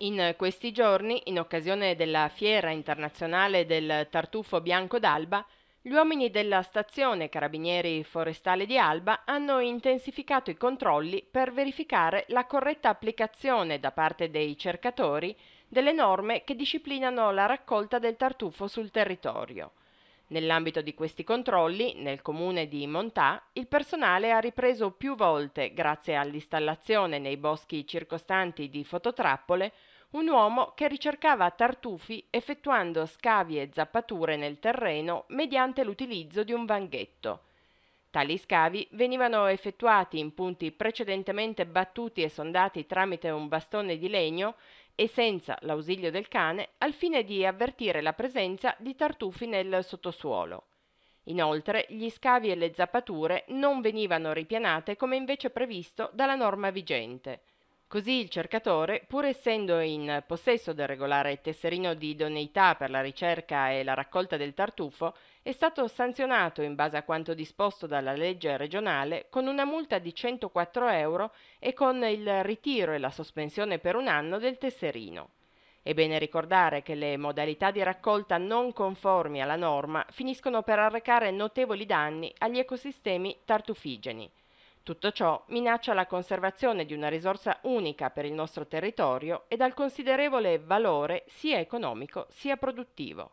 In questi giorni, in occasione della fiera internazionale del tartufo bianco d'Alba, gli uomini della stazione Carabinieri Forestale di Alba hanno intensificato i controlli per verificare la corretta applicazione da parte dei cercatori delle norme che disciplinano la raccolta del tartufo sul territorio. Nell'ambito di questi controlli, nel comune di Montà, il personale ha ripreso più volte, grazie all'installazione nei boschi circostanti di fototrappole, un uomo che ricercava tartufi effettuando scavi e zappature nel terreno mediante l'utilizzo di un vanghetto. Tali scavi venivano effettuati in punti precedentemente battuti e sondati tramite un bastone di legno e senza l'ausilio del cane al fine di avvertire la presenza di tartufi nel sottosuolo. Inoltre gli scavi e le zappature non venivano ripianate come invece previsto dalla norma vigente – Così il cercatore, pur essendo in possesso del regolare tesserino di idoneità per la ricerca e la raccolta del tartufo, è stato sanzionato in base a quanto disposto dalla legge regionale con una multa di 104 euro e con il ritiro e la sospensione per un anno del tesserino. È bene ricordare che le modalità di raccolta non conformi alla norma finiscono per arrecare notevoli danni agli ecosistemi tartufigeni tutto ciò minaccia la conservazione di una risorsa unica per il nostro territorio e dal considerevole valore sia economico sia produttivo.